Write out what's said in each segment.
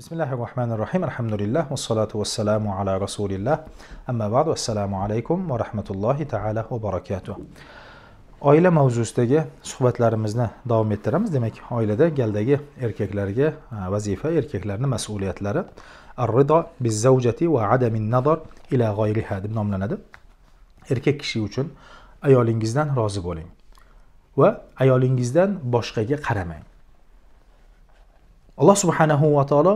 bismillahi rohmanir rohim alhamdulillah vassalatu vassalamu ala rasulillah amma ba'du assalomu alaykum va rahmatullohi taala va barakatuh oila mavzusidagi suhbatlarimizni davom ettiramiz demak oilada galdagi erkaklarga vazifa erkaklarni mas'uliyatlari arrido bizzavjati va adamin nazar ila g'oyriha deb nomlanadi erkak kishi uchun ayolingizdan rozi bo'ling va ayolingizdan boshqaga qaramang alloh subhanahu va taolo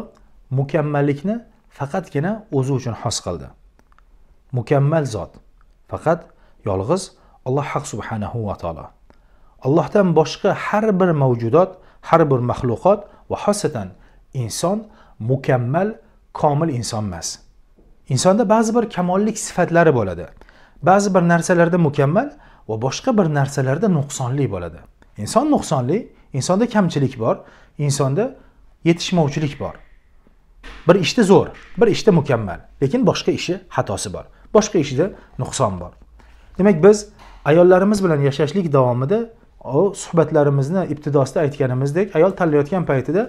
mukammallikni faqatgina o'zi uchun xos qildi mukammal zot faqat yolg'iz alloh haq subhanahu va taolo allohdan boshqa har bir mavjudot har bir maxluqot va xosatan inson mukammal komil inson emas insonda ba'zi bir kamollik sifatlari bo'ladi ba'zi bir narsalarda mukammal va boshqa bir narsalarda nuqsonli bo'ladi inson nuqsonli insonda kamchilik bor insonda yetishmovchilik bor bir ishda zo'r bir ishda mukammal lekin boshqa ishi xatosi bor boshqa ishida nuqson bor demak biz ayollarimiz bilan yashashlik davomida suhbatlarimizni ibtidosida aytganimizdek ayol tanlayotgan paytida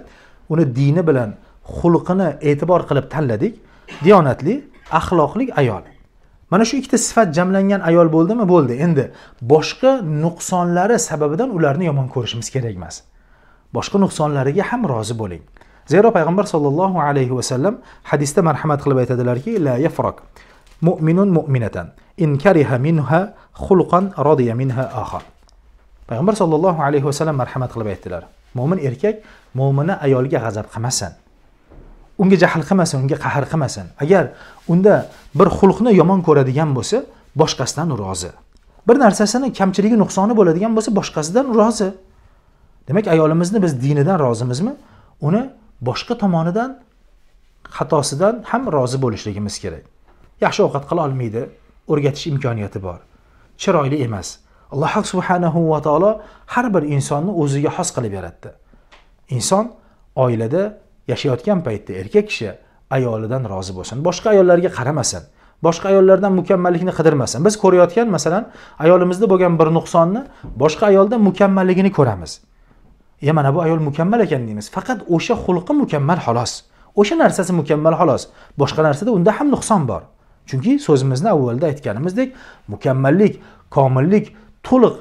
uni dini bilan xulqini e'tibor qilib tanladik diyonatli axloqli ayol mana shu ikkita sifat jamlangan ayol bo'ldimi bo'ldi endi boshqa nuqsonlari sababidan ularni yomon ko'rishimiz kerak emas boshqa nuqsonlariga ham rozi bo'ling zero payg'ambar sollallohu alayhi vasallam hadisda marhamat qilib aytadilarki la yafrok mo'minun mo'minatan in kariha minha xulqan rodiya minha axar payg'ambar sollallohu alayhi vasallam marhamat qilib aytdilar mo'min erkak mo'mini ayolga g'azab qilmasin unga jahl qilmasin unga qahr qilmasin agar unda bir xulqni yomon ko'radigan bo'lsa boshqasidan rozi bir narsasini kamchiligi nuqsoni bo'ladigan bo'lsa boshqasidan rozi demak ayolimizni biz dinidan rozimizmi uni boshqa tomonidan xatosidan ham rozi bo'lishligimiz kerak yaxshi ovqat qila olmaydi o'rgatish imkoniyati bor chiroyli emas alloh subhanahu va taolo har bir insonni o'ziga xos qilib yaratdi inson oilada yashayotgan paytda erkak kishi ayolidan rozi bo'lsin boshqa ayollarga qaramasin boshqa ayollardan mukammallikni qidirmasin biz ko'rayotgan masalan ayolimizda bo'lgan bir nuqsonni boshqa ayolda mukammalligini ko'ramiz ya mana bu ayol mukammal ekan deymiz faqat o'sha xulqi mukammal xolos o'sha narsasi mukammal xolos boshqa narsada unda ham nuqson bor chunki so'zimizni avvalda aytganimizdek mukammallik komillik to'liq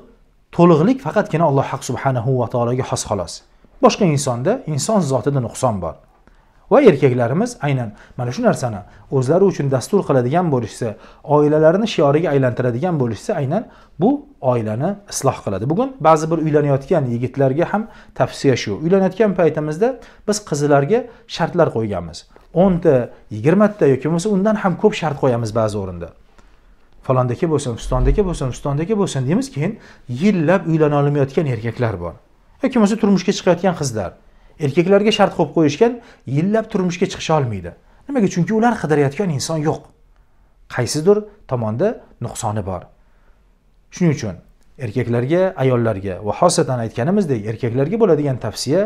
to'liqlik faqatgina alloh haq subhanahu va taologa xos xolos boshqa insonda inson zotida nuqson bor va erkaklarimiz aynan mana shu narsani o'zlari uchun dastur qiladigan bo'lishsa oilalarini shioriga aylantiradigan bo'lishsa aynan bu oilani isloh qiladi bugun ba'zi bir uylanayotgan yigitlarga ham tavsiya shu uylanayotgan paytimizda biz qizlarga shartlar qo'yganmiz o'nta yigirmata yoki bo'lmasa undan ham ko'p shart qo'yamiz ba'zi o'rinda falondaki bo'lsin pistondaki bo'lsin ustondaki bo'lsin deymiz keyin yillab uylana olmayotgan erkaklar bor yoki bo'lmasa turmushga chiqayotgan qizlar erkaklarga shart qo'yib qo'yishgan yillab turmushga chiqisha olmaydi nimaga chunki ular qidirayotgan inson yo'q qaysidir tomonda nuqsoni bor shuning uchun erkaklarga ayollarga va xosatan aytganimizdek erkaklarga bo'ladigan tavsiya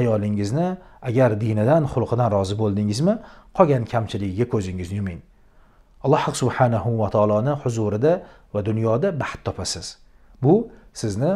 ayolingizni agar dinidan xulqidan rozi bo'ldingizmi qolgan kamchiligiga ko'zingizni yuming alloh subhanahu va taoloni huzurida va dunyoda baxt topasiz bu sizni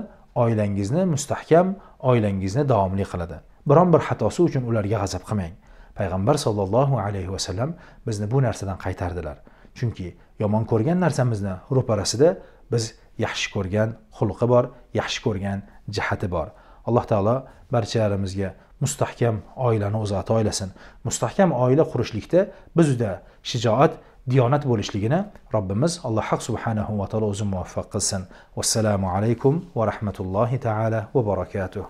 oilangizni mustahkam oilangizni davomli qiladi biron bir xatosi uchun ularga g'azab qilmang payg'ambar sollallohu alayhi vasallam bizni bu narsadan qaytardilar chunki yomon ko'rgan narsamizni ro'parasida biz yaxshi ko'rgan xulqi bor yaxshi ko'rgan jihati bor alloh taolo barchalarimizga mustahkam oilani o'zi ato aylasin mustahkam oila qurishlikda bizda shijoat diyonat bo'lishligini robbimiz alloh haq subhanahu va taolo o'zi muvaffaq qilsin vassalomu alaykum va rahmatullohi taala va barakatuh